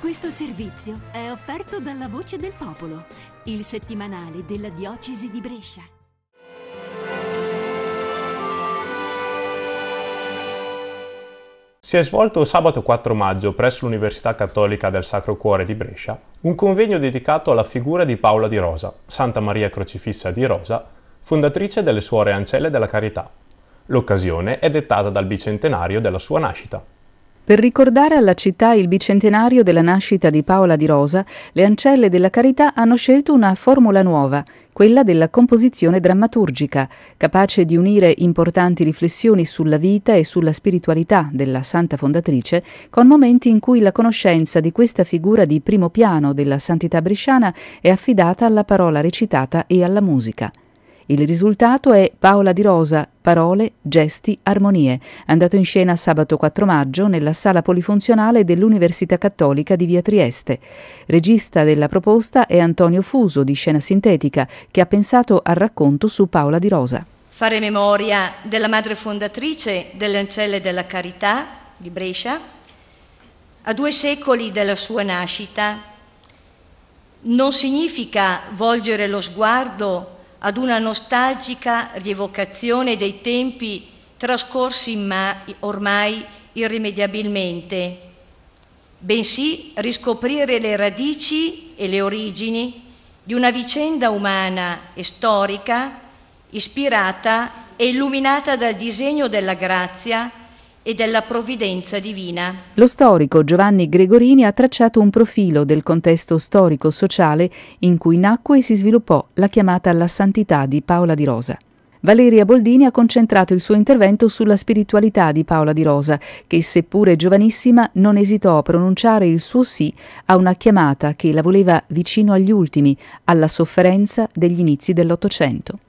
Questo servizio è offerto dalla Voce del Popolo, il settimanale della Diocesi di Brescia. Si è svolto sabato 4 maggio presso l'Università Cattolica del Sacro Cuore di Brescia un convegno dedicato alla figura di Paola di Rosa, Santa Maria Crocifissa di Rosa, fondatrice delle Suore Ancelle della Carità. L'occasione è dettata dal bicentenario della sua nascita. Per ricordare alla città il bicentenario della nascita di Paola di Rosa, le ancelle della Carità hanno scelto una formula nuova, quella della composizione drammaturgica, capace di unire importanti riflessioni sulla vita e sulla spiritualità della santa fondatrice con momenti in cui la conoscenza di questa figura di primo piano della santità bresciana è affidata alla parola recitata e alla musica. Il risultato è Paola di Rosa, Parole, Gesti, Armonie, andato in scena sabato 4 maggio nella sala polifunzionale dell'Università Cattolica di Via Trieste. Regista della proposta è Antonio Fuso di Scena Sintetica, che ha pensato al racconto su Paola di Rosa. Fare memoria della madre fondatrice delle Ancelle della Carità di Brescia, a due secoli dalla sua nascita, non significa volgere lo sguardo ad una nostalgica rievocazione dei tempi trascorsi ormai irrimediabilmente, bensì riscoprire le radici e le origini di una vicenda umana e storica ispirata e illuminata dal disegno della grazia e della provvidenza divina. Lo storico Giovanni Gregorini ha tracciato un profilo del contesto storico-sociale in cui nacque e si sviluppò la chiamata alla santità di Paola di Rosa. Valeria Boldini ha concentrato il suo intervento sulla spiritualità di Paola di Rosa, che seppure giovanissima non esitò a pronunciare il suo sì a una chiamata che la voleva vicino agli ultimi, alla sofferenza degli inizi dell'Ottocento.